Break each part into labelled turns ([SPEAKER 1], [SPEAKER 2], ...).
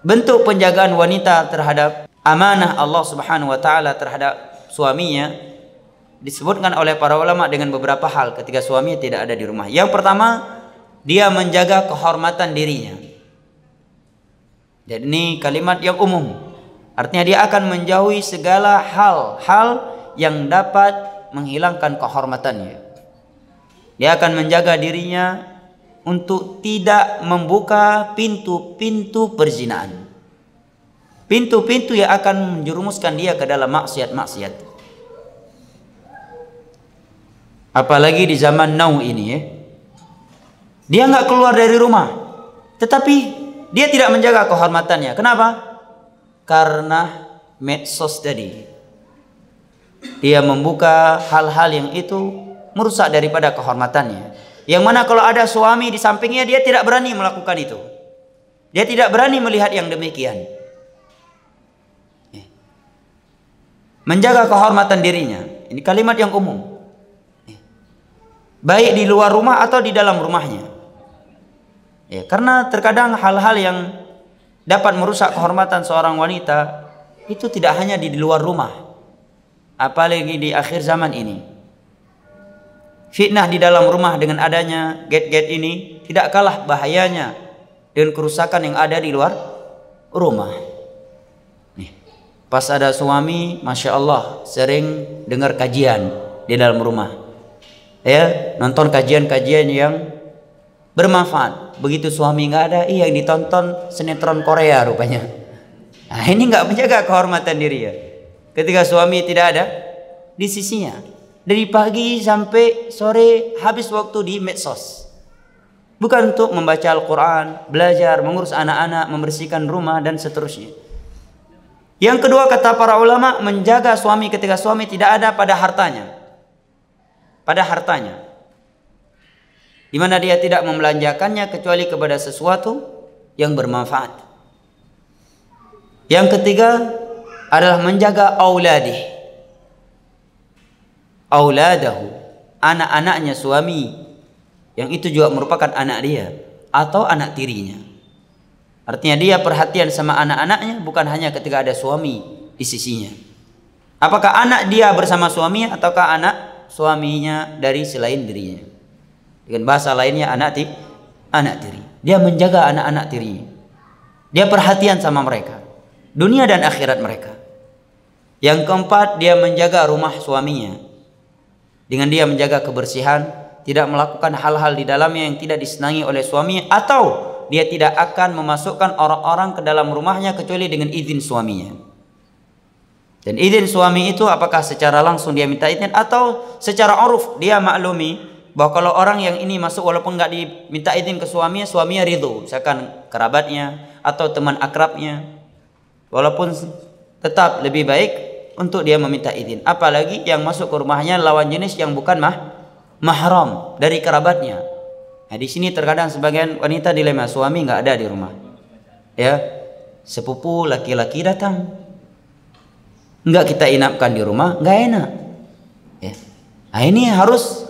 [SPEAKER 1] bentuk penjagaan wanita terhadap amanah Allah Subhanahu wa taala terhadap suaminya disebutkan oleh para ulama dengan beberapa hal ketika suami tidak ada di rumah. Yang pertama, dia menjaga kehormatan dirinya. Jadi ini kalimat yang umum. Artinya dia akan menjauhi segala hal-hal yang dapat menghilangkan kehormatannya. Dia akan menjaga dirinya untuk tidak membuka pintu-pintu perzinaan. Pintu-pintu yang akan menjerumuskan dia ke dalam maksiat-maksiat. Apalagi di zaman now ini ya. Dia nggak keluar dari rumah. Tetapi dia tidak menjaga kehormatannya. Kenapa? Karena medsos tadi. Dia membuka hal-hal yang itu merusak daripada kehormatannya. Yang mana kalau ada suami di sampingnya dia tidak berani melakukan itu. Dia tidak berani melihat yang demikian. Ya. Menjaga kehormatan dirinya. Ini kalimat yang umum. Ya. Baik di luar rumah atau di dalam rumahnya. Ya, karena terkadang hal-hal yang dapat merusak kehormatan seorang wanita itu tidak hanya di luar rumah. Apalagi di akhir zaman ini. Fitnah di dalam rumah dengan adanya gate-gate ini tidak kalah bahayanya dan kerusakan yang ada di luar rumah. Nih, pas ada suami, masya Allah sering dengar kajian di dalam rumah. Ya, nonton kajian-kajian yang bermanfaat. Begitu suami nggak ada, iya yang ditonton sinetron Korea rupanya. Nah, ini nggak menjaga kehormatan diri ya. Ketika suami tidak ada di sisinya, dari pagi sampai sore habis waktu di medsos. Bukan untuk membaca Al-Quran, belajar, mengurus anak-anak, membersihkan rumah, dan seterusnya. Yang kedua kata para ulama menjaga suami ketika suami tidak ada pada hartanya. Pada hartanya. Di mana dia tidak membelanjakannya kecuali kepada sesuatu yang bermanfaat. Yang ketiga adalah menjaga auladih auladahu, anak-anaknya suami yang itu juga merupakan anak dia atau anak tirinya. Artinya dia perhatian sama anak-anaknya bukan hanya ketika ada suami di sisinya. Apakah anak dia bersama suaminya ataukah anak suaminya dari selain dirinya? Dengan bahasa lainnya anak tiri anak tiri. Dia menjaga anak-anak tirinya. Dia perhatian sama mereka. Dunia dan akhirat mereka. Yang keempat, dia menjaga rumah suaminya dengan dia menjaga kebersihan, tidak melakukan hal-hal di dalamnya yang tidak disenangi oleh suaminya atau dia tidak akan memasukkan orang-orang ke dalam rumahnya kecuali dengan izin suaminya. Dan izin suami itu apakah secara langsung dia minta izin atau secara oruf dia maklumi bahwa kalau orang yang ini masuk walaupun nggak diminta izin ke suaminya, suaminya ridho, misalkan kerabatnya atau teman akrabnya. Walaupun tetap lebih baik untuk dia meminta izin. Apalagi yang masuk ke rumahnya lawan jenis yang bukan mah mahram dari kerabatnya. Nah, di sini terkadang sebagian wanita dilema suami nggak ada di rumah. Ya, sepupu laki-laki datang. Nggak kita inapkan di rumah, nggak enak. Ya. Nah, ini harus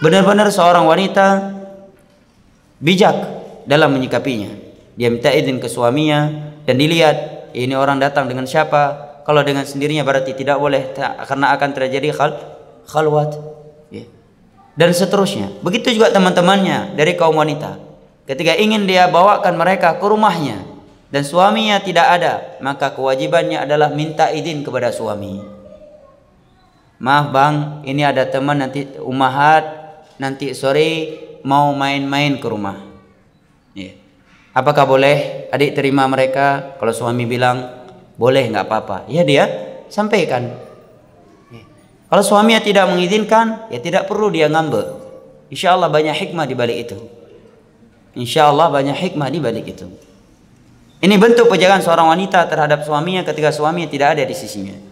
[SPEAKER 1] benar-benar seorang wanita bijak dalam menyikapinya. Dia minta izin ke suaminya dan dilihat ini orang datang dengan siapa, kalau dengan sendirinya berarti tidak boleh karena akan terjadi hal khalwat ya. dan seterusnya begitu juga teman-temannya dari kaum wanita ketika ingin dia bawakan mereka ke rumahnya dan suaminya tidak ada maka kewajibannya adalah minta izin kepada suami maaf bang ini ada teman nanti umahat nanti sore mau main-main ke rumah ya. apakah boleh adik terima mereka kalau suami bilang boleh nggak apa-apa ya dia sampaikan iya. kalau suaminya tidak mengizinkan ya tidak perlu dia ngambek insya Allah banyak hikmah di balik itu insya Allah banyak hikmah di balik itu ini bentuk penjagaan seorang wanita terhadap suaminya ketika suaminya tidak ada di sisinya